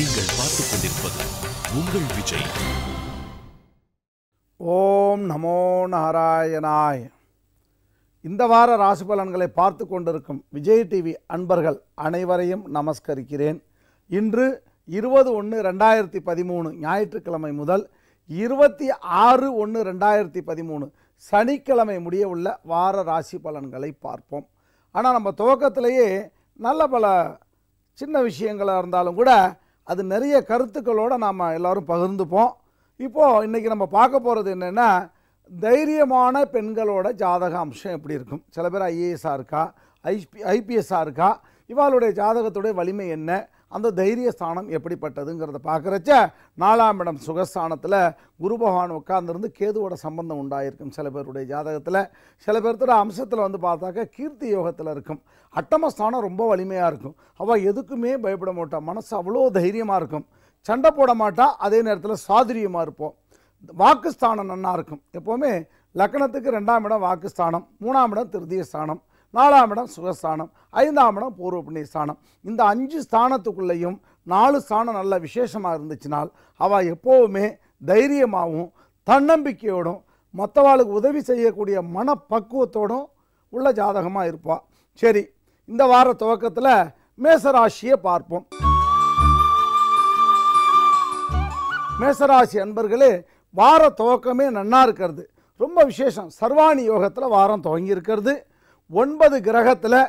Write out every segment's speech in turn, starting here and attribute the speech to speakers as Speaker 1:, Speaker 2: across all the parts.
Speaker 1: நீங்கள் பார்த்துக் கொண்டிருப்பது உங்கள் விஜய் ஓம் நமோ நாராயணாய் இந்த வார ராசி பலன்களை பார்த்து கொண்டிருக்கும் விஜய் டிவி அன்பர்கள் அனைவரையும் நமஸ்கரிக்கிறேன் இன்று இருபது ஒன்று ரெண்டாயிரத்தி பதிமூணு ஞாயிற்றுக்கிழமை முதல் இருபத்தி ஆறு ஒன்று ரெண்டாயிரத்தி பதிமூணு சனிக்கிழமை முடிய உள்ள வார ராசி பலன்களை பார்ப்போம் ஆனால் நம்ம துவக்கத்திலேயே நல்ல பல சின்ன விஷயங்களாக இருந்தாலும் கூட அது நிறைய கருத்துக்களோடு நாம் எல்லோரும் பகிர்ந்துப்போம் இப்போது இன்றைக்கி நம்ம பார்க்க போகிறது என்னென்னா தைரியமான பெண்களோட ஜாதக அம்சம் எப்படி இருக்கும் சில பேர் ஐஏஎஸ்ஸாக இருக்கா ஐபி ஐபிஎஸ்ஸாக இருக்கா இவாளுடைய ஜாதகத்துடைய வலிமை என்ன அந்த தைரியஸ்தானம் எப்படிப்பட்டதுங்கிறத பார்க்குறச்ச நாலாம் இடம் சுகஸ்தானத்தில் குரு பகவான் உட்கார்ந்துருந்து கேதுவோட சம்பந்தம் உண்டாயிருக்கும் சில பேருடைய ஜாதகத்தில் சில பேர்த்தோட அம்சத்தில் வந்து பார்த்தாக்க கீர்த்தி யோகத்தில் இருக்கும் அட்டமஸ்தானம் ரொம்ப வலிமையாக இருக்கும் அவள் எதுக்குமே பயப்பட மாட்டாள் மனசு அவ்வளோ தைரியமாக இருக்கும் சண்டை போட மாட்டா அதே நேரத்தில் சாதுரியமாக இருப்போம் வாக்குஸ்தானம் நல்லா இருக்கும் எப்போவுமே லக்கணத்துக்கு ரெண்டாம் இடம் வாக்குஸ்தானம் மூணாம் இடம் திருதிய ஸ்தானம் நாலாம் இடம் சுகஸ்தானம் ஐந்தாம் இடம் பூர்வ புண்ணிய ஸ்தானம் இந்த அஞ்சு ஸ்தானத்துக்குள்ளேயும் நாலு ஸ்தானம் நல்ல விசேஷமாக இருந்துச்சுனால் அவள் எப்போவுமே தைரியமாகவும் தன்னம்பிக்கையோடும் மற்றவாளுக்கு உதவி செய்யக்கூடிய மனப்பக்குவத்தோடும் உள்ள ஜாதகமாக இருப்பாள் சரி இந்த வார துவக்கத்தில் மேசராசியை பார்ப்போம் மேசராசி அன்பர்களே வார துவக்கமே நன்னா இருக்கிறது ரொம்ப விசேஷம் சர்வாணி யோகத்தில் வாரம் துவங்கி இருக்கிறது ஒன்பது கிரகத்தில்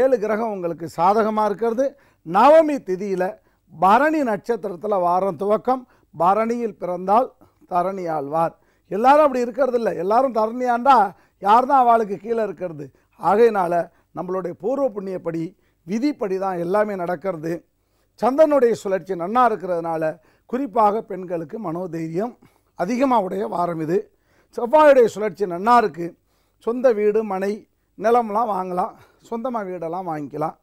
Speaker 1: ஏழு கிரகம் உங்களுக்கு சாதகமாக இருக்கிறது நவமி திதியில் பரணி நட்சத்திரத்தில் வாரம் துவக்கம் பரணியில் பிறந்தால் தரணி ஆழ்வார் எல்லாரும் அப்படி இருக்கிறது இல்லை எல்லாரும் தரணியாண்டா யார் தான் அவளுக்கு கீழே இருக்கிறது ஆகையினால் நம்மளுடைய பூர்வ புண்ணியப்படி விதிப்படி தான் எல்லாமே நடக்கிறது சந்தனுடைய சுழற்சி நன்னாக இருக்கிறதுனால குறிப்பாக பெண்களுக்கு மனோதைரியம் அதிகமாக உடைய வாரம் இது செவ்வாயுடைய சுழற்சி நன்னாக இருக்குது சொந்த வீடு மனை நிலம்லாம் வாங்கலாம் சொந்தமாக வீடெல்லாம் வாங்கிக்கலாம்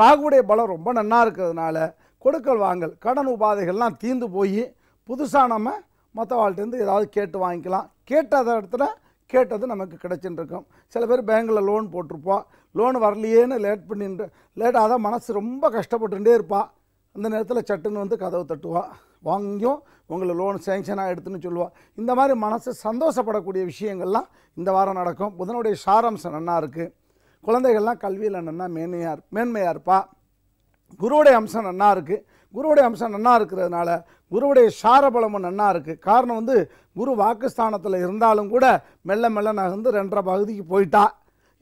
Speaker 1: ராகுடைய பலம் ரொம்ப நன்னாக இருக்கிறதுனால கொடுக்கல் வாங்கல் கடன் உபாதைகள்லாம் தீர்ந்து போய் புதுசாக நம்ம மற்ற மற்றவாழ்கிட்டேருந்து ஏதாவது கேட்டு வாங்கிக்கலாம் கேட்டாத இடத்துல கேட்டது நமக்கு கிடைச்சின்னு சில பேர் பேங்க்கில் லோன் போட்டிருப்போம் லோன் வரலையேன்னு லேட் பண்ணிட்டு லேட்டாக தான் மனசு ரொம்ப கஷ்டப்பட்டுகிட்டே இருப்பாள் அந்த நேரத்தில் சட்டுன்னு வந்து கதவை தட்டுவாள் வாங்கியும் உங்களை லோன் சேங்ஷனாக எடுத்துன்னு சொல்லுவாள் இந்த மாதிரி மனசு சந்தோஷப்படக்கூடிய விஷயங்கள்லாம் இந்த வாரம் நடக்கும் புதனுடைய சாரம்சம் நன்னா இருக்குது குழந்தைகள்லாம் கல்வியில் நன்னா மேன்மையாக மேன்மையாக இருப்பா குருவுடைய அம்சம் நன்னா இருக்குது குருவுடைய அம்சம் நன்னா இருக்கிறதுனால குருவுடைய சாரபலமும் நன்னா இருக்குது காரணம் வந்து குரு வாக்குஸ்தானத்தில் இருந்தாலும் கூட மெல்ல மெல்ல நகர்ந்து ரெண்டரை பகுதிக்கு போயிட்டா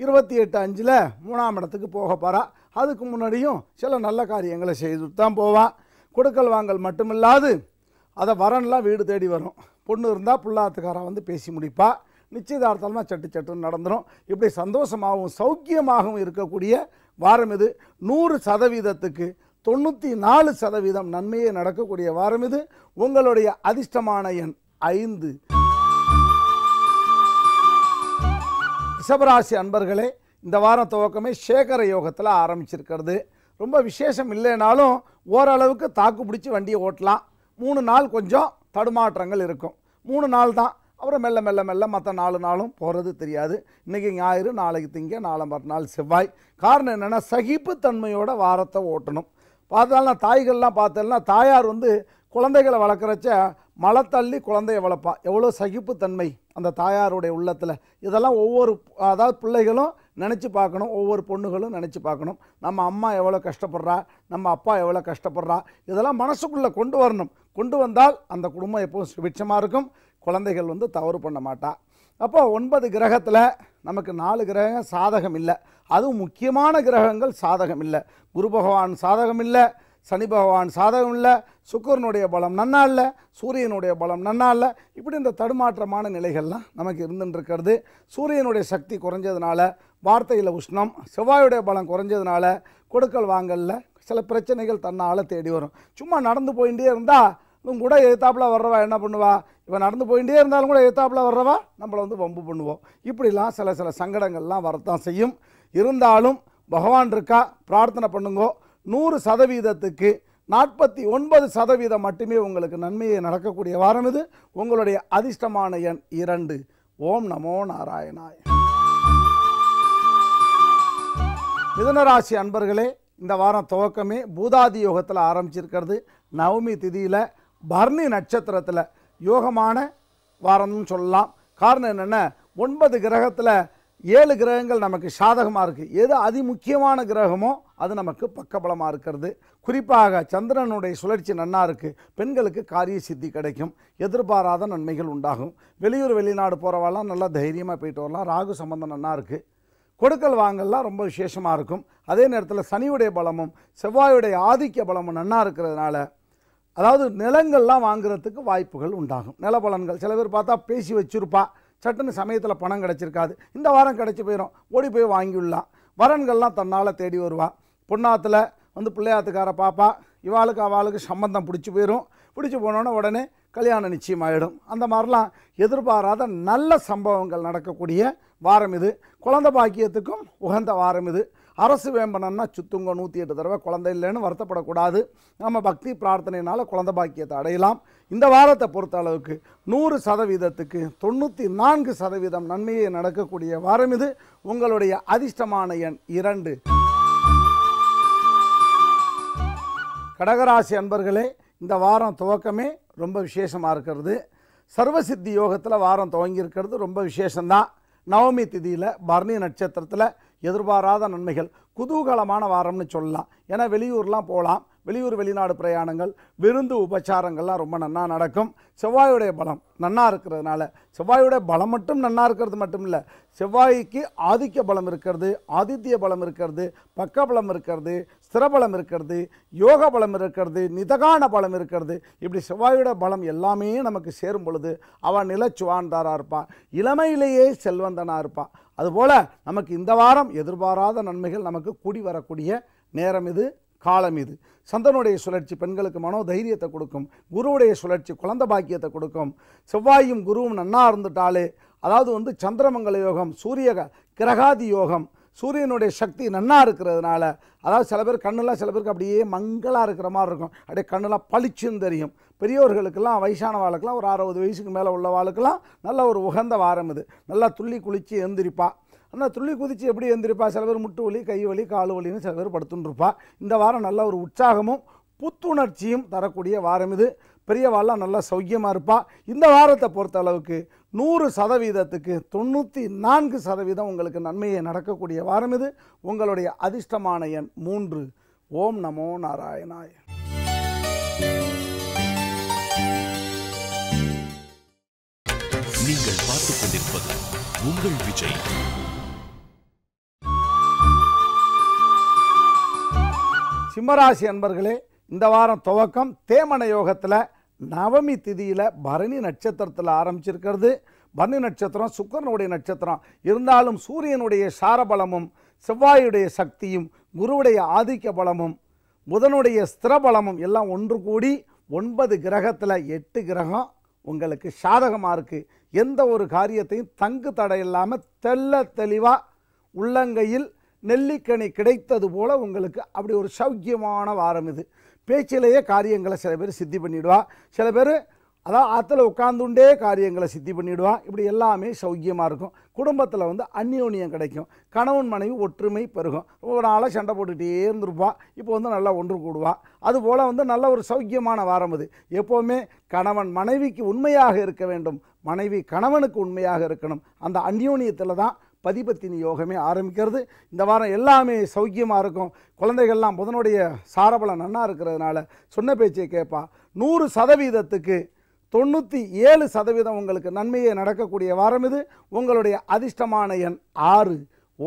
Speaker 1: இருபத்தி எட்டு அஞ்சில் மூணாம் இடத்துக்கு போக போகிறா அதுக்கு முன்னாடியும் சில நல்ல காரியங்களை செய்து தான் போவான் கொடுக்கல் வாங்கல் மட்டுமில்லாது அதை வரன்லாம் வீடு தேடி வரும் பொண்ணு இருந்தால் புள்ளாத்துக்காரன் வந்து பேசி முடிப்பா நிச்சயதார்த்தமாக சட்டு சட்டுன்னு நடந்துடும் இப்படி சந்தோஷமாகவும் சௌக்கியமாகவும் இருக்கக்கூடிய வாரம் இது நூறு சதவீதத்துக்கு தொண்ணூற்றி நாலு சதவீதம் நன்மையே நடக்கக்கூடிய வாரம் இது உங்களுடைய அதிர்ஷ்டமான எண் ஐந்து ரிஷபராசி அன்பர்களே இந்த வாரம் துவக்கமே சேகர யோகத்தில் ஆரம்பிச்சிருக்கிறது ரொம்ப விசேஷம் இல்லைனாலும் ஓரளவுக்கு தாக்கு பிடிச்சி வண்டியை ஓட்டலாம் மூணு நாள் கொஞ்சம் தடுமாற்றங்கள் இருக்கும் மூணு நாள் தான் அப்புறம் மெல்ல மெல்ல மெல்ல மற்ற நாலு நாளும் போகிறது தெரியாது இன்றைக்கி ஞாயிறு நாளைக்கு திங்க நாளை மறுநாள் செவ்வாய் காரணம் என்னென்னா சகிப்புத்தன்மையோட வாரத்தை ஓட்டணும் பார்த்தாலும் நான் தாய்கள்லாம் பார்த்தேன்னா தாயார் வந்து குழந்தைகளை வளர்க்குறச்ச மலை தள்ளி குழந்தைய வளர்ப்பா எவ்வளோ சகிப்புத்தன்மை அந்த தாயாருடைய உள்ளத்தில் இதெல்லாம் ஒவ்வொரு அதாவது பிள்ளைகளும் நினச்சி பார்க்கணும் ஒவ்வொரு பொண்ணுகளும் நினச்சி பார்க்கணும் நம்ம அம்மா எவ்வளோ கஷ்டப்படுறா நம்ம அப்பா எவ்வளோ கஷ்டப்படுறா இதெல்லாம் மனசுக்குள்ளே கொண்டு வரணும் கொண்டு வந்தால் அந்த குடும்பம் எப்பவும் சுபிட்சமாக இருக்கும் குழந்தைகள் வந்து தவறு பண்ண மாட்டா அப்போ ஒன்பது கிரகத்தில் நமக்கு நாலு கிரகம் சாதகம் இல்லை அதுவும் முக்கியமான கிரகங்கள் சாதகம் இல்லை குரு பகவான் சாதகம் இல்லை சனி பகவான் சாதகம் இல்லை சுக்கரனுடைய பலம் நன்னா இல்லை சூரியனுடைய பலம் நன்னா இல்லை இப்படி இந்த தடுமாற்றமான நிலைகள்லாம் நமக்கு இருந்துட்டு இருக்கிறது சூரியனுடைய சக்தி குறைஞ்சதுனால வார்த்தையில் உஷ்ணம் செவ்வாயுடைய பலம் குறைஞ்சதுனால கொடுக்கல் வாங்கலில் சில பிரச்சனைகள் தன்னால் தேடி வரும் சும்மா நடந்து போயிட்டே இருந்தால் இவன் கூட எழுத்தாப்பில் வர்றவா என்ன பண்ணுவா இவன் நடந்து போயிட்டே இருந்தாலும் கூட எழுத்தாப்பில் வர்றவா நம்மளை வந்து வம்பு பண்ணுவோம் இப்படிலாம் சில சில சங்கடங்கள்லாம் வரத்தான் செய்யும் இருந்தாலும் பகவான் இருக்கா பிரார்த்தனை பண்ணுங்கோ நூறு சதவீதத்துக்கு நாற்பத்தி ஒன்பது சதவீதம் மட்டுமே உங்களுக்கு நன்மையை நடக்கக்கூடிய வாரம் இது உங்களுடைய அதிர்ஷ்டமான எண் இரண்டு ஓம் நமோ நாராயணாயன் மிதனராசி அன்பர்களே இந்த வாரம் துவக்கமே பூதாதி யோகத்தில் ஆரம்பிச்சிருக்கிறது நவமி திதியில் பர்ணி நட்சத்திரத்தில் யோகமான வாரம்னு சொல்லலாம் காரணம் என்னென்ன ஒன்பது கிரகத்தில் ஏழு கிரகங்கள் நமக்கு சாதகமாக இருக்குது எது அதிமுக்கியமான கிரகமோ அது நமக்கு பக்கபலமாக இருக்கிறது குறிப்பாக சந்திரனுடைய சுழற்சி நன்னாக இருக்குது பெண்களுக்கு காரிய சித்தி கிடைக்கும் எதிர்பாராத நன்மைகள் உண்டாகும் வெளியூர் வெளிநாடு போகிறவாலாம் நல்லா தைரியமாக போயிட்டு வரலாம் ராகு சம்பந்தம் நன்னாக இருக்குது கொடுக்கல் வாங்கல்லாம் ரொம்ப விசேஷமாக இருக்கும் அதே நேரத்தில் சனியுடைய பலமும் செவ்வாயுடைய ஆதிக்க பலமும் நன்னாக இருக்கிறதுனால அதாவது நிலங்கள்லாம் வாங்குறதுக்கு வாய்ப்புகள் உண்டாகும் பலன்கள் சில பேர் பார்த்தா பேசி வச்சுருப்பா சட்டுன்னு சமயத்தில் பணம் கிடச்சிருக்காது இந்த வாரம் கிடச்சி போயிடும் ஓடி போய் வாங்கிவிடலாம் வரன்கள்லாம் தன்னால் தேடி வருவாள் பொன்னாத்தில் வந்து பிள்ளையாத்துக்கார பாப்பா இவாளுக்கு அவளுக்கு சம்பந்தம் பிடிச்சி போயிடும் பிடிச்சி போனோன்னே உடனே கல்யாணம் ஆகிடும் அந்த மாதிரிலாம் எதிர்பாராத நல்ல சம்பவங்கள் நடக்கக்கூடிய வாரம் இது குழந்த பாக்கியத்துக்கும் உகந்த வாரம் இது அரசு வேம்பனம்னா சுத்துங்க நூற்றி எட்டு தடவை குழந்தை இல்லைன்னு வருத்தப்படக்கூடாது நம்ம பக்தி பிரார்த்தனையினால் குழந்த பாக்கியத்தை அடையலாம் இந்த வாரத்தை பொறுத்த அளவுக்கு நூறு சதவீதத்துக்கு தொண்ணூற்றி நான்கு சதவீதம் நன்மையை நடக்கக்கூடிய வாரம் இது உங்களுடைய அதிர்ஷ்டமான எண் இரண்டு கடகராசி அன்பர்களே இந்த வாரம் துவக்கமே ரொம்ப விசேஷமாக இருக்கிறது சர்வசித்தி யோகத்தில் வாரம் துவங்கியிருக்கிறது ரொம்ப விசேஷந்தான் நவமி திதியில் பரணி நட்சத்திரத்தில் எதிர்பாராத நன்மைகள் குதூகலமான வாரம்னு சொல்லலாம் ஏன்னா வெளியூர்லாம் போகலாம் வெளியூர் வெளிநாடு பிரயாணங்கள் விருந்து உபச்சாரங்கள்லாம் ரொம்ப நன்னா நடக்கும் செவ்வாயுடைய பலம் நன்னா இருக்கிறதுனால செவ்வாயுடைய பலம் மட்டும் நன்னா இருக்கிறது மட்டும் இல்லை செவ்வாய்க்கு ஆதிக்க பலம் இருக்கிறது ஆதித்ய பலம் இருக்கிறது பக்க பலம் இருக்கிறது ஸ்திரபலம் இருக்கிறது யோக பலம் இருக்கிறது நிதகான பலம் இருக்கிறது இப்படி செவ்வாயோட பலம் எல்லாமே நமக்கு சேரும் பொழுது அவன் நிலச்சுவான்தாராக இருப்பான் இளமையிலேயே செல்வந்தனாக இருப்பான் அதுபோல் நமக்கு இந்த வாரம் எதிர்பாராத நன்மைகள் நமக்கு கூடி வரக்கூடிய நேரம் இது காலம் இது சந்தனுடைய சுழற்சி பெண்களுக்கு மனோதைரியத்தை கொடுக்கும் குருவுடைய சுழற்சி குழந்த பாக்கியத்தை கொடுக்கும் செவ்வாயும் குருவும் நன்னா இருந்துட்டாலே அதாவது வந்து சந்திரமங்கல யோகம் சூரிய கிரகாதி யோகம் சூரியனுடைய சக்தி நன்னா இருக்கிறதுனால அதாவது சில பேர் கண்ணெல்லாம் சில பேருக்கு அப்படியே மங்களாக இருக்கிற மாதிரி இருக்கும் அப்படியே கண்ணெல்லாம் பளிச்சுன்னு தெரியும் பெரியவர்களுக்கெல்லாம் வாழ்க்கெல்லாம் ஒரு அறுபது வயசுக்கு மேலே உள்ள வாழ்க்கெல்லாம் நல்ல ஒரு உகந்த வாரம் இது நல்லா துள்ளி குளித்து எந்திரிப்பா ஆனால் துள்ளி குதித்து எப்படி வந்திருப்பா சில பேர் முட்டு வலி கை வலி கால் வலின்னு சில பேர் படுத்துட்டுருப்பா இந்த வாரம் நல்ல ஒரு உற்சாகமும் புத்துணர்ச்சியும் தரக்கூடிய வாரம் இது பெரியவாள்லாம் நல்லா சௌக்கியமாக இருப்பாள் இந்த வாரத்தை பொறுத்த அளவுக்கு நூறு சதவீதத்துக்கு தொண்ணூற்றி நான்கு சதவீதம் உங்களுக்கு நன்மையை நடக்கக்கூடிய வாரம் இது உங்களுடைய அதிர்ஷ்டமான எண் மூன்று ஓம் நமோ நாராயணாய நீங்கள் பார்த்துக் கொண்டிருப்பது உங்கள் விஜய் சிம்மராசி அன்பர்களே இந்த வாரம் துவக்கம் தேமன யோகத்தில் நவமி திதியில் பரணி நட்சத்திரத்தில் ஆரம்பிச்சிருக்கிறது பரணி நட்சத்திரம் சுக்கரனுடைய நட்சத்திரம் இருந்தாலும் சூரியனுடைய சாரபலமும் செவ்வாயுடைய சக்தியும் குருவுடைய ஆதிக்க பலமும் புதனுடைய ஸ்திரபலமும் எல்லாம் ஒன்று கூடி ஒன்பது கிரகத்தில் எட்டு கிரகம் உங்களுக்கு சாதகமாக இருக்குது எந்த ஒரு காரியத்தையும் தங்கு தடையில்லாமல் தெல்ல தெளிவாக உள்ளங்கையில் நெல்லிக்கனி கிடைத்தது போல் உங்களுக்கு அப்படி ஒரு சௌக்கியமான வாரம் இது பேச்சிலேயே காரியங்களை சில பேர் சித்தி பண்ணிவிடுவா சில பேர் அதான் ஆற்றுல உட்காந்துண்டே காரியங்களை சித்தி பண்ணிவிடுவா இப்படி எல்லாமே சௌக்கியமாக இருக்கும் குடும்பத்தில் வந்து அந்யோன்யம் கிடைக்கும் கணவன் மனைவி ஒற்றுமை பெருகும் ஒவ்வொரு நாளாக சண்டை போட்டுகிட்டே இருந்திருப்பா இப்போ வந்து நல்லா ஒன்று கூடுவா அதுபோல் வந்து நல்ல ஒரு சௌக்கியமான வாரம் அது எப்போவுமே கணவன் மனைவிக்கு உண்மையாக இருக்க வேண்டும் மனைவி கணவனுக்கு உண்மையாக இருக்கணும் அந்த அந்யோன்யத்தில் தான் பதிபத்தினி யோகமே ஆரம்பிக்கிறது இந்த வாரம் எல்லாமே சௌக்கியமாக இருக்கும் குழந்தைகள்லாம் புதனுடைய சாரபலம் நன்னாக இருக்கிறதுனால சொன்ன பேச்சை கேட்பா நூறு சதவீதத்துக்கு தொண்ணூற்றி ஏழு சதவீதம் உங்களுக்கு நன்மையே நடக்கக்கூடிய வாரம் இது உங்களுடைய அதிர்ஷ்டமான எண் ஆறு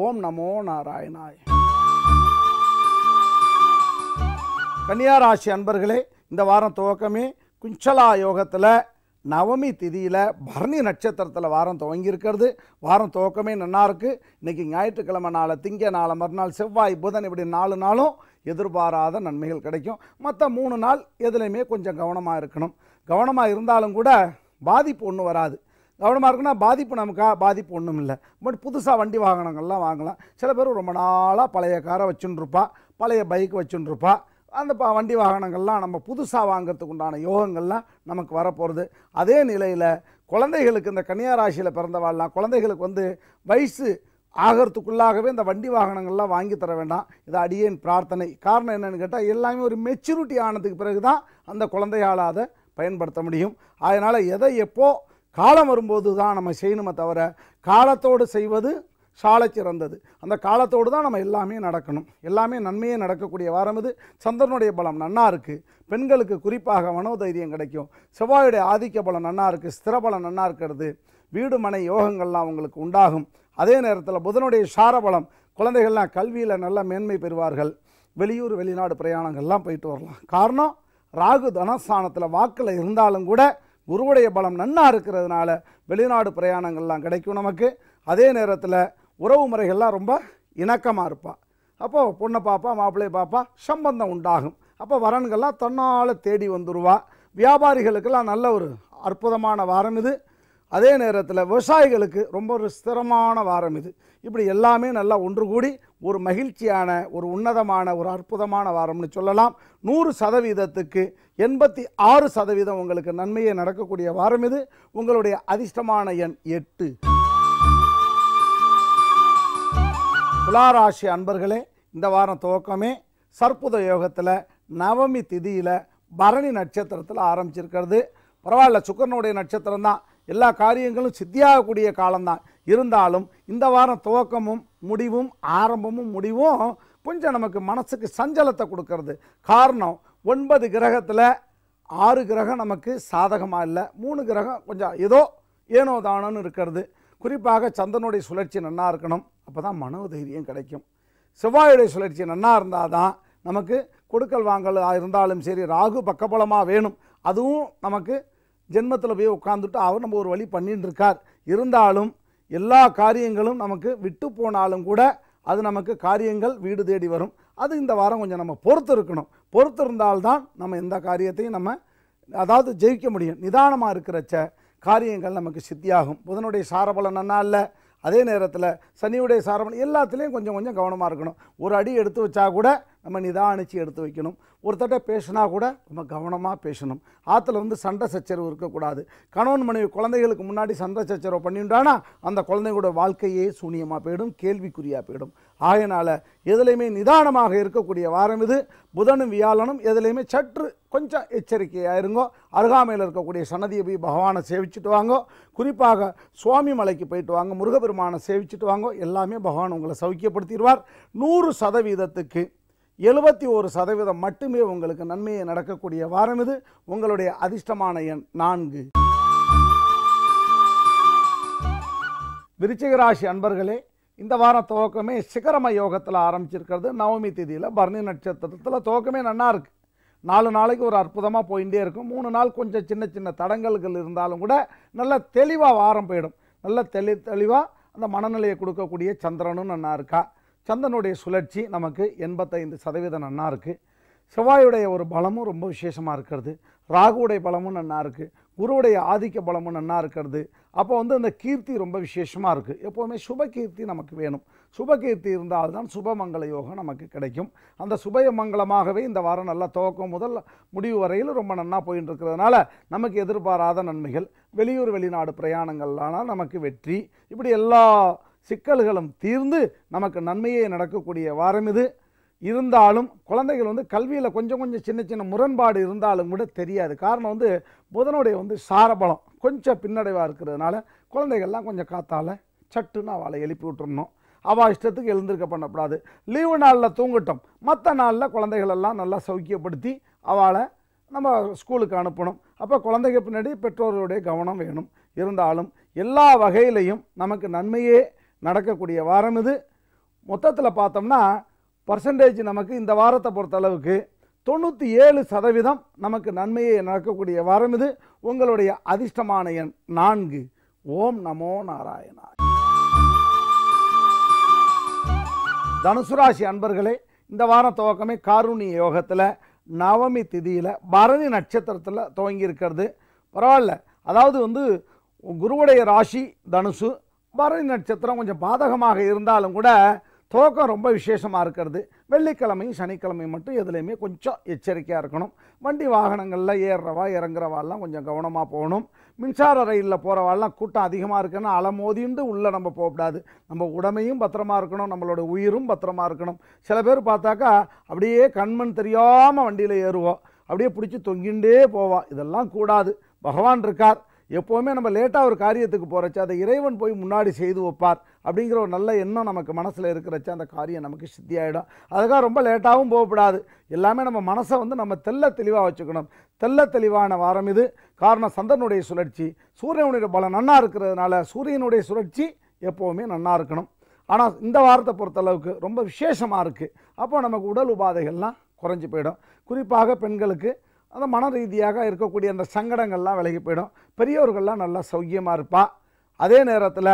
Speaker 1: ஓம் நமோ நாராயணாய் கன்னியாராசி அன்பர்களே இந்த வாரம் துவக்கமே குஞ்சலா யோகத்தில் நவமி திதியில் பரணி நட்சத்திரத்தில் வாரம் துவங்கியிருக்கிறது வாரம் துவக்கமே நல்லா இருக்குது இன்றைக்கி ஞாயிற்றுக்கிழமை நாளை திங்க நாளை மறுநாள் செவ்வாய் புதன் இப்படி நாலு நாளும் எதிர்பாராத நன்மைகள் கிடைக்கும் மற்ற மூணு நாள் எதுலேயுமே கொஞ்சம் கவனமாக இருக்கணும் கவனமாக இருந்தாலும் கூட பாதிப்பு ஒன்றும் வராது கவனமாக இருக்குன்னா பாதிப்பு நமக்கா பாதிப்பு ஒன்றும் இல்லை பட் புதுசாக வண்டி வாகனங்கள்லாம் வாங்கலாம் சில பேர் ரொம்ப நாளாக பழைய காரை வச்சுன்னு இருப்பா பழைய பைக் வச்சுன்னு இருப்பாள் அந்த பா வண்டி வாகனங்கள்லாம் நம்ம புதுசாக வாங்கிறதுக்கு உண்டான யோகங்கள்லாம் நமக்கு வரப்போகிறது அதே நிலையில் குழந்தைகளுக்கு இந்த கன்னியா ராசியில் பிறந்தவாள்லாம் குழந்தைகளுக்கு வந்து வயசு ஆகிறதுக்குள்ளாகவே இந்த வண்டி வாகனங்கள்லாம் வாங்கி தர வேண்டாம் இது அடியேன் பிரார்த்தனை காரணம் என்னென்னு கேட்டால் எல்லாமே ஒரு மெச்சூரிட்டி ஆனதுக்கு பிறகு தான் அந்த குழந்தையால் அதை பயன்படுத்த முடியும் அதனால் எதை எப்போது காலம் வரும்போது தான் நம்ம செய்யணுமே தவிர காலத்தோடு செய்வது சாலை சிறந்தது அந்த காலத்தோடு தான் நம்ம எல்லாமே நடக்கணும் எல்லாமே நன்மையே நடக்கக்கூடிய வாரம் இது சந்திரனுடைய பலம் நன்னா இருக்குது பெண்களுக்கு குறிப்பாக மனோதைரியம் கிடைக்கும் செவ்வாயுடைய ஆதிக்க பலம் நன்னா இருக்குது ஸ்திர பலம் நன்னா இருக்கிறது வீடு மனை யோகங்கள்லாம் அவங்களுக்கு உண்டாகும் அதே நேரத்தில் புதனுடைய சாரபலம் குழந்தைகள்லாம் கல்வியில் நல்ல மேன்மை பெறுவார்கள் வெளியூர் வெளிநாடு பிரயாணங்கள்லாம் போயிட்டு வரலாம் காரணம் ராகு தனஸ்தானத்தில் வாக்கில் இருந்தாலும் கூட குருவுடைய பலம் நன்னா இருக்கிறதுனால வெளிநாடு பிரயாணங்கள்லாம் கிடைக்கும் நமக்கு அதே நேரத்தில் உறவு முறைகள்லாம் ரொம்ப இணக்கமாக இருப்பாள் அப்போது பொண்ணை பார்ப்பா மாப்பிள்ளையை பார்ப்பா சம்பந்தம் உண்டாகும் அப்போ வரன்கள்லாம் தன்னால் தேடி வந்துடுவா வியாபாரிகளுக்கெல்லாம் நல்ல ஒரு அற்புதமான வாரம் இது அதே நேரத்தில் விவசாயிகளுக்கு ரொம்ப ஒரு ஸ்திரமான வாரம் இது இப்படி எல்லாமே நல்லா ஒன்று கூடி ஒரு மகிழ்ச்சியான ஒரு உன்னதமான ஒரு அற்புதமான வாரம்னு சொல்லலாம் நூறு சதவீதத்துக்கு எண்பத்தி ஆறு சதவீதம் உங்களுக்கு நன்மையை நடக்கக்கூடிய வாரம் இது உங்களுடைய அதிர்ஷ்டமான எண் எட்டு துளாராசி அன்பர்களே இந்த வாரம் துவக்கமே சர்ப்புத யோகத்தில் நவமி திதியில் பரணி நட்சத்திரத்தில் ஆரம்பிச்சிருக்கிறது பரவாயில்ல சுக்கரனுடைய நட்சத்திரம் தான் எல்லா காரியங்களும் சித்தியாகக்கூடிய காலம்தான் இருந்தாலும் இந்த வாரம் துவக்கமும் முடிவும் ஆரம்பமும் முடிவும் கொஞ்சம் நமக்கு மனசுக்கு சஞ்சலத்தை கொடுக்கறது காரணம் ஒன்பது கிரகத்தில் ஆறு கிரகம் நமக்கு சாதகமாக இல்லை மூணு கிரகம் கொஞ்சம் ஏதோ ஏனோ தானோன்னு இருக்கிறது குறிப்பாக சந்தனுடைய சுழற்சி நல்லா இருக்கணும் அப்போ தான் மனோ தைரியம் கிடைக்கும் செவ்வாயுடைய சுழற்சி நல்லா இருந்தால் தான் நமக்கு கொடுக்கல் வாங்கல் இருந்தாலும் சரி ராகு பக்கபலமாக வேணும் அதுவும் நமக்கு ஜென்மத்தில் போய் உட்காந்துட்டு அவர் நம்ம ஒரு வழி பண்ணிட்டு இருக்கார் இருந்தாலும் எல்லா காரியங்களும் நமக்கு விட்டு போனாலும் கூட அது நமக்கு காரியங்கள் வீடு தேடி வரும் அது இந்த வாரம் கொஞ்சம் நம்ம பொறுத்து இருக்கணும் பொறுத்து இருந்தால்தான் நம்ம எந்த காரியத்தையும் நம்ம அதாவது ஜெயிக்க முடியும் நிதானமாக இருக்கிறச்ச காரியங்கள் நமக்கு சித்தியாகும் புதனுடைய சாரபலம் என்ன இல்லை அதே நேரத்தில் சனியுடைய சாரபலம் எல்லாத்துலேயும் கொஞ்சம் கொஞ்சம் கவனமாக இருக்கணும் ஒரு அடி எடுத்து வச்சா கூட நம்ம நிதானிச்சு எடுத்து வைக்கணும் ஒருத்தட்ட பேசினா கூட நம்ம கவனமாக பேசணும் ஆற்றுல வந்து சண்டை சச்சரவு இருக்கக்கூடாது கணவன் மனைவி குழந்தைகளுக்கு முன்னாடி சண்டை சச்சரவு பண்ணிட்டானா அந்த குழந்தைங்களோட வாழ்க்கையே சூனியமாக போயிடும் கேள்விக்குறியாக போயிடும் ஆகையினால் எதுலேயுமே நிதானமாக இருக்கக்கூடிய வாரம் இது புதனும் வியாழனும் எதுலையுமே சற்று கொஞ்சம் எச்சரிக்கையாக இருங்கோ அருகாமையில் இருக்கக்கூடிய சன்னதியை போய் பகவானை சேவிச்சுட்டு வாங்கோ குறிப்பாக சுவாமி மலைக்கு போயிட்டு வாங்க முருகபெருமானை சேவிச்சுட்டு வாங்கோ எல்லாமே பகவான் உங்களை சௌக்கியப்படுத்திடுவார் நூறு சதவீதத்துக்கு எழுபத்தி ஒரு சதவீதம் மட்டுமே உங்களுக்கு நன்மையை நடக்கக்கூடிய வாரம் இது உங்களுடைய அதிர்ஷ்டமான எண் நான்கு விருச்சிகராசி அன்பர்களே இந்த வார துவக்கமே சிகரம யோகத்தில் ஆரம்பிச்சிருக்கிறது நவமி திதியில் பரணி நட்சத்திரத்தில் துவக்கமே நல்லா இருக்குது நாலு நாளைக்கு ஒரு அற்புதமாக போயிட்டே இருக்கும் மூணு நாள் கொஞ்சம் சின்ன சின்ன தடங்கல்கள் இருந்தாலும் கூட நல்ல தெளிவாக வாரம் போயிடும் நல்ல தெளி தெளிவாக அந்த மனநிலையை கொடுக்கக்கூடிய சந்திரனும் நன்னா இருக்கா சந்திரனுடைய சுழற்சி நமக்கு எண்பத்தைந்து சதவீதம் நன்னா இருக்குது செவ்வாயுடைய ஒரு பலமும் ரொம்ப விசேஷமாக இருக்கிறது ராகுடைய பலமும் நன்னா இருக்குது குருவுடைய ஆதிக்க பலமும் நன்னா இருக்கிறது அப்போ வந்து அந்த கீர்த்தி ரொம்ப விசேஷமாக இருக்குது எப்போவுமே சுப கீர்த்தி நமக்கு வேணும் சுப கீர்த்தி தான் சுபமங்கள யோகம் நமக்கு கிடைக்கும் அந்த சுபய மங்களமாகவே இந்த வாரம் நல்லா துவக்கம் முதல் முடிவு வரையில் ரொம்ப நன்னா போயின்னு இருக்கிறதுனால நமக்கு எதிர்பாராத நன்மைகள் வெளியூர் வெளிநாடு பிரயாணங்கள்லானால் நமக்கு வெற்றி இப்படி எல்லா சிக்கல்களும் தீர்ந்து நமக்கு நன்மையே நடக்கக்கூடிய வாரம் இது இருந்தாலும் குழந்தைகள் வந்து கல்வியில் கொஞ்சம் கொஞ்சம் சின்ன சின்ன முரண்பாடு இருந்தாலும் கூட தெரியாது காரணம் வந்து புதனுடைய வந்து சாரபலம் கொஞ்சம் பின்னடைவாக இருக்கிறதுனால குழந்தைகள்லாம் கொஞ்சம் காத்தால் சட்டுன்னு அவளை எழுப்பி விட்டுருணும் அவள் இஷ்டத்துக்கு எழுந்திருக்க பண்ணக்கூடாது லீவு நாளில் தூங்கட்டும் மற்ற நாளில் குழந்தைகளெல்லாம் நல்லா சௌக்கியப்படுத்தி அவளை நம்ம ஸ்கூலுக்கு அனுப்பணும் அப்போ குழந்தைங்க பின்னாடி பெற்றோர்களுடைய கவனம் வேணும் இருந்தாலும் எல்லா வகையிலையும் நமக்கு நன்மையே நடக்கக்கூடிய வாரம் இது மொத்தத்தில் பார்த்தோம்னா பர்சன்டேஜ் நமக்கு இந்த வாரத்தை பொறுத்தளவுக்கு தொண்ணூற்றி ஏழு சதவீதம் நமக்கு நன்மையை நடக்கக்கூடிய வாரம் இது உங்களுடைய அதிர்ஷ்டமான எண் நான்கு ஓம் நமோ நாராயணா தனுசு ராசி அன்பர்களே இந்த வார துவக்கமே காரூணி யோகத்தில் நவமி திதியில் பரணி நட்சத்திரத்தில் துவங்கி இருக்கிறது பரவாயில்ல அதாவது வந்து குருவுடைய ராசி தனுசு பரணி நட்சத்திரம் கொஞ்சம் பாதகமாக இருந்தாலும் கூட தோக்கம் ரொம்ப விசேஷமாக இருக்கிறது வெள்ளிக்கிழமையும் சனிக்கிழமையும் மட்டும் எதுலேயுமே கொஞ்சம் எச்சரிக்கையாக இருக்கணும் வண்டி வாகனங்களில் ஏறுறவா இறங்குறவாலாம் கொஞ்சம் கவனமாக போகணும் மின்சார ரயிலில் போகிறவாள்லாம் கூட்டம் அதிகமாக இருக்குன்னா அலமோதிண்டு உள்ளே நம்ம போகக்கூடாது நம்ம உடமையும் பத்திரமா இருக்கணும் நம்மளோட உயிரும் பத்திரமா இருக்கணும் சில பேர் பார்த்தாக்கா அப்படியே கண்மண் தெரியாமல் வண்டியில் ஏறுவோம் அப்படியே பிடிச்சி தொங்கிண்டே போவோம் இதெல்லாம் கூடாது பகவான் இருக்கார் எப்போவுமே நம்ம லேட்டாக ஒரு காரியத்துக்கு போகிறச்சு அதை இறைவன் போய் முன்னாடி செய்து வைப்பார் அப்படிங்கிற ஒரு நல்ல எண்ணம் நமக்கு மனசில் இருக்கிறச்ச அந்த காரியம் நமக்கு சித்தியாயிடும் அதுக்காக ரொம்ப லேட்டாகவும் போகப்படாது எல்லாமே நம்ம மனசை வந்து நம்ம தெல்ல தெளிவாக வச்சுக்கணும் தெல்ல தெளிவான வாரம் இது காரணம் சந்தனுடைய சுழற்சி சூரியனுடைய பலம் நன்னாக இருக்கிறதுனால சூரியனுடைய சுழற்சி எப்போவுமே நன்னாக இருக்கணும் ஆனால் இந்த வாரத்தை பொறுத்தளவுக்கு ரொம்ப விசேஷமாக இருக்குது அப்போ நமக்கு உடல் உபாதைகள்லாம் குறைஞ்சி போயிடும் குறிப்பாக பெண்களுக்கு அந்த மன ரீதியாக இருக்கக்கூடிய அந்த சங்கடங்கள்லாம் விலகி போயிடும் பெரியவர்கள்லாம் நல்லா சௌக்கியமாக இருப்பாள் அதே நேரத்தில்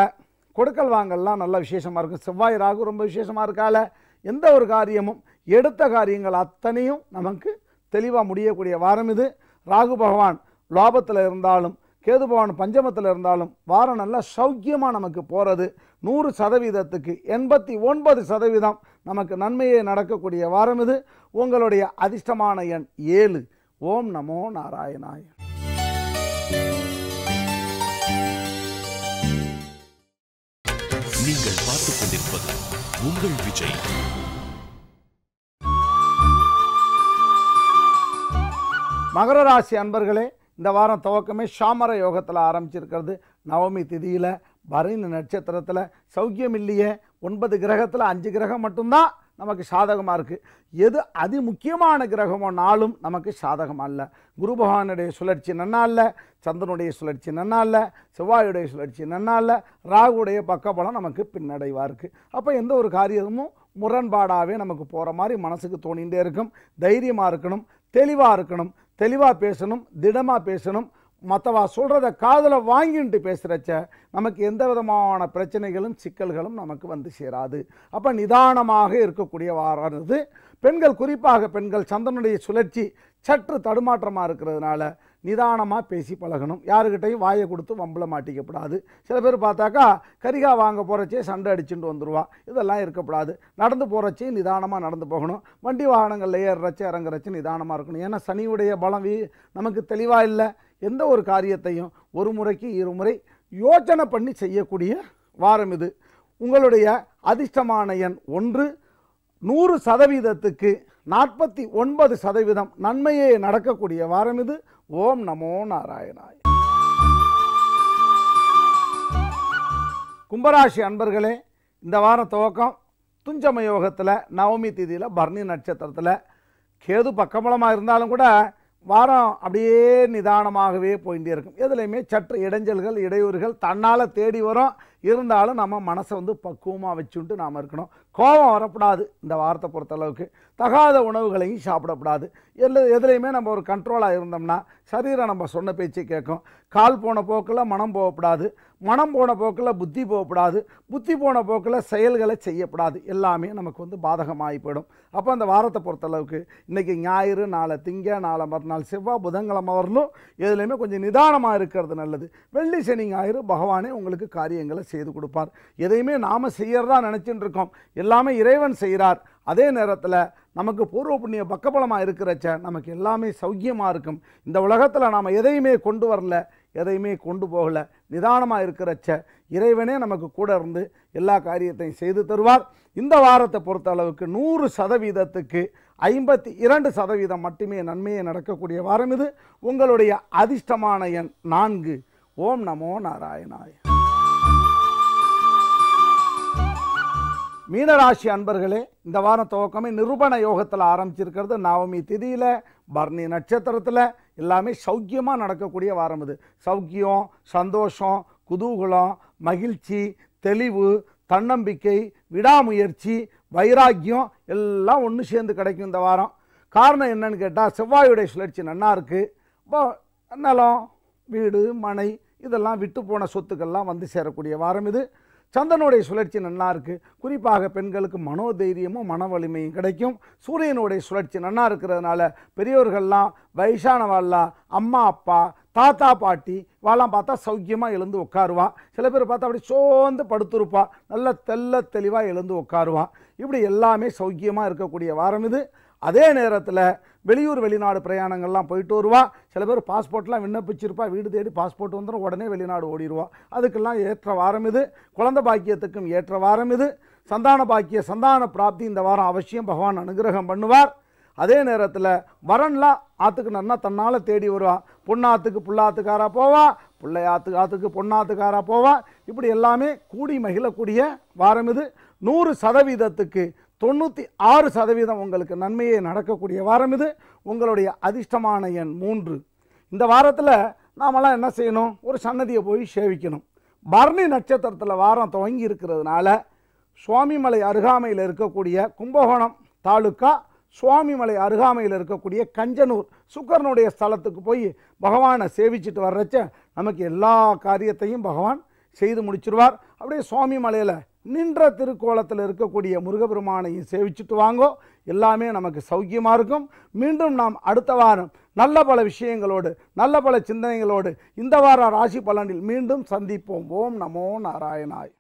Speaker 1: கொடுக்கல் வாங்கல்லாம் நல்லா விசேஷமாக இருக்கும் செவ்வாய் ராகு ரொம்ப விசேஷமாக இருக்கால எந்த ஒரு காரியமும் எடுத்த காரியங்கள் அத்தனையும் நமக்கு தெளிவாக முடியக்கூடிய வாரம் இது ராகு பகவான் லாபத்தில் இருந்தாலும் கேது பகவான் பஞ்சமத்தில் இருந்தாலும் வாரம் நல்லா சௌக்கியமாக நமக்கு போகிறது நூறு சதவீதத்துக்கு எண்பத்தி ஒன்பது சதவீதம் நமக்கு நன்மையே நடக்கக்கூடிய வாரம் இது உங்களுடைய அதிர்ஷ்டமான எண் ஏழு ஓம் நமோ நாராயணாய நீங்கள் பார்த்துக் கொண்டிருப்பது உங்கள் விஜய் மகர ராசி அன்பர்களே இந்த வாரம் துவக்கமே சாமர யோகத்தில் ஆரம்பிச்சிருக்கிறது நவமி திதியில் பரணி நட்சத்திரத்தில் சௌக்கியம் இல்லையே ஒன்பது கிரகத்தில் அஞ்சு கிரகம் மட்டும்தான் நமக்கு சாதகமாக இருக்குது எது அதி முக்கியமான கிரகமோ நாளும் நமக்கு சாதகமாக இல்லை குரு பகவானுடைய சுழற்சி நன்னா இல்லை சந்திரனுடைய சுழற்சி நன்னா இல்லை செவ்வாயுடைய சுழற்சி நன்னா இல்லை ராகுடைய பக்கபலம் நமக்கு பின்னடைவாக இருக்குது அப்போ எந்த ஒரு காரியமும் முரண்பாடாகவே நமக்கு போகிற மாதிரி மனசுக்கு தோணிகிட்டே இருக்கும் தைரியமாக இருக்கணும் தெளிவாக இருக்கணும் தெளிவாக பேசணும் திடமாக பேசணும் மற்றவா சொல்கிறத காதில் வாங்கிட்டு பேசுகிறச்ச நமக்கு எந்த விதமான பிரச்சனைகளும் சிக்கல்களும் நமக்கு வந்து சேராது அப்போ நிதானமாக இருக்கக்கூடிய வாரது பெண்கள் குறிப்பாக பெண்கள் சந்திரனுடைய சுழற்சி சற்று தடுமாற்றமாக இருக்கிறதுனால நிதானமாக பேசி பழகணும் யாருக்கிட்டையும் வாயை கொடுத்து வம்பில் மாட்டிக்கப்படாது சில பேர் பார்த்தாக்கா கரிகா வாங்க போகிறச்சே சண்டை அடிச்சுட்டு வந்துடுவா இதெல்லாம் இருக்கப்படாது நடந்து போகிறச்சே நிதானமாக நடந்து போகணும் வண்டி வாகனங்களில் ஏறுறச்சே இறங்குறச்சு நிதானமாக இருக்கணும் ஏன்னா சனியுடைய பலம் நமக்கு தெளிவாக இல்லை எந்த ஒரு காரியத்தையும் ஒரு முறைக்கு இருமுறை யோசனை பண்ணி செய்யக்கூடிய வாரம் இது உங்களுடைய அதிர்ஷ்டமான எண் ஒன்று நூறு சதவீதத்துக்கு நாற்பத்தி ஒன்பது சதவீதம் நன்மையே நடக்கக்கூடிய வாரம் இது ஓம் நமோ நாராயணாய் கும்பராசி அன்பர்களே இந்த வார துவக்கம் துஞ்சமயோகத்தில் நவமி திதியில் பர்ணி நட்சத்திரத்தில் கேது பக்கமலமாக இருந்தாலும் கூட வாரம் அப்படியே நிதானமாகவே போயிட்டே இருக்கும் எதுலேயுமே சற்று இடைஞ்சல்கள் இடையூறுகள் தன்னால் தேடி வரும் இருந்தாலும் நம்ம மனசை வந்து பக்குவமாக வச்சுட்டு நாம் இருக்கணும் கோபம் வரப்படாது இந்த வாரத்தை பொறுத்தளவுக்கு தகாத உணவுகளையும் சாப்பிடக்கூடாது எல்லா எதுலேயுமே நம்ம ஒரு கண்ட்ரோலாக இருந்தோம்னா சரீரம் நம்ம சொன்ன பேச்சு கேட்கும் கால் போன போக்கில் மனம் போகக்கூடாது மனம் போன போக்கில் புத்தி போகக்கூடாது புத்தி போன போக்கில் செயல்களை செய்யக்கூடாது எல்லாமே நமக்கு வந்து பாதகமாகி போயிடும் அப்போ அந்த வாரத்தை பொறுத்தளவுக்கு இன்றைக்கி ஞாயிறு நாளை திங்க நாளை மறுநாள் செவ்வாய் புதன்கிழமை வரலும் எதுலேயுமே கொஞ்சம் நிதானமாக இருக்கிறது நல்லது வெள்ளி சனி ஞாயிறு பகவானே உங்களுக்கு காரியங்களை செய்து கொடுப்பார் எதையுமே நாம் செய்யறதா நினச்சின்னு இருக்கோம் எல்லாமே இறைவன் செய்கிறார் அதே நேரத்தில் நமக்கு பூர்வ புண்ணிய பக்கபலமாக இருக்கிறச்ச நமக்கு எல்லாமே சௌக்கியமாக இருக்கும் இந்த உலகத்தில் நாம் எதையுமே கொண்டு வரல எதையுமே கொண்டு போகலை நிதானமாக இருக்கிறச்ச இறைவனே நமக்கு கூட இருந்து எல்லா காரியத்தையும் செய்து தருவார் இந்த வாரத்தை பொறுத்த அளவுக்கு நூறு சதவீதத்துக்கு ஐம்பத்தி இரண்டு சதவீதம் மட்டுமே நன்மையை நடக்கக்கூடிய வாரம் இது உங்களுடைய அதிர்ஷ்டமான எண் நான்கு ஓம் நமோ நாராயணாயன் மீனராசி அன்பர்களே இந்த வாரம் துவக்கமே நிரூபண யோகத்தில் ஆரம்பிச்சிருக்கிறது நவமி திதியில் பர்ணி நட்சத்திரத்தில் எல்லாமே சௌக்கியமாக நடக்கக்கூடிய வாரம் இது சௌக்கியம் சந்தோஷம் குதூகலம் மகிழ்ச்சி தெளிவு தன்னம்பிக்கை விடாமுயற்சி வைராக்கியம் எல்லாம் ஒன்று சேர்ந்து கிடைக்கும் இந்த வாரம் காரணம் என்னன்னு கேட்டால் செவ்வாயுடைய சுழற்சி நன்னா இருக்குது இப்போ நிலம் வீடு மனை இதெல்லாம் விட்டு போன சொத்துக்கள்லாம் வந்து சேரக்கூடிய வாரம் இது சந்தனுடைய சுழற்சி நல்லா இருக்குது குறிப்பாக பெண்களுக்கு மனோதைரியமும் மன வலிமையும் கிடைக்கும் சூரியனுடைய சுழற்சி நல்லா இருக்கிறதுனால பெரியோர்கள்லாம் வயசானவாள்லாம் அம்மா அப்பா தாத்தா பாட்டி வாழலாம் பார்த்தா சௌக்கியமாக எழுந்து உட்காருவா சில பேர் பார்த்தா அப்படி சோர்ந்து படுத்துருப்பா நல்ல தெல்ல தெளிவாக எழுந்து உட்காருவா இப்படி எல்லாமே சௌக்கியமாக இருக்கக்கூடிய வாரம் இது அதே நேரத்தில் வெளியூர் வெளிநாடு பிரயாணங்கள்லாம் போயிட்டு வருவா சில பேர் பாஸ்போர்ட்லாம் விண்ணப்பிச்சிருப்பா வீடு தேடி பாஸ்போர்ட் வந்துடும் உடனே வெளிநாடு ஓடிடுவா அதுக்கெல்லாம் ஏற்ற வாரம் இது குழந்த பாக்கியத்துக்கும் ஏற்ற வாரம் இது சந்தான பாக்கிய சந்தான பிராப்தி இந்த வாரம் அவசியம் பகவான் அனுகிரகம் பண்ணுவார் அதே நேரத்தில் வரன்லாம் ஆற்றுக்கு நன்னா தன்னால் தேடி வருவா பொண்ணாத்துக்கு புள்ளாத்துக்காரா போவா பிள்ளையாத்துக்கு ஆற்றுக்கு பொண்ணாத்துக்காரா போவா இப்படி எல்லாமே கூடி மகிழக்கூடிய வாரம் இது நூறு சதவீதத்துக்கு தொண்ணூற்றி ஆறு சதவீதம் உங்களுக்கு நன்மையை நடக்கக்கூடிய வாரம் இது உங்களுடைய அதிர்ஷ்டமான எண் மூன்று இந்த வாரத்தில் நாமெல்லாம் என்ன செய்யணும் ஒரு சன்னதியை போய் சேவிக்கணும் பரணி நட்சத்திரத்தில் வாரம் துவங்கி இருக்கிறதுனால சுவாமிமலை அருகாமையில் இருக்கக்கூடிய கும்பகோணம் தாலுக்கா சுவாமிமலை அருகாமையில் இருக்கக்கூடிய கஞ்சனூர் சுக்கரனுடைய ஸ்தலத்துக்கு போய் பகவானை சேவிச்சுட்டு வர்றச்ச நமக்கு எல்லா காரியத்தையும் பகவான் செய்து முடிச்சிருவார் அப்படியே சுவாமி மலையில் நின்ற திருக்கோலத்தில் இருக்கக்கூடிய முருகபெருமானையும் சேவிச்சுட்டு வாங்கோ எல்லாமே நமக்கு சௌக்கியமாக இருக்கும் மீண்டும் நாம் அடுத்த வாரம் நல்ல பல விஷயங்களோடு நல்ல பல சிந்தனைகளோடு இந்த வார ராசி பலனில் மீண்டும் சந்திப்போம் ஓம் நமோ நாராயணாய்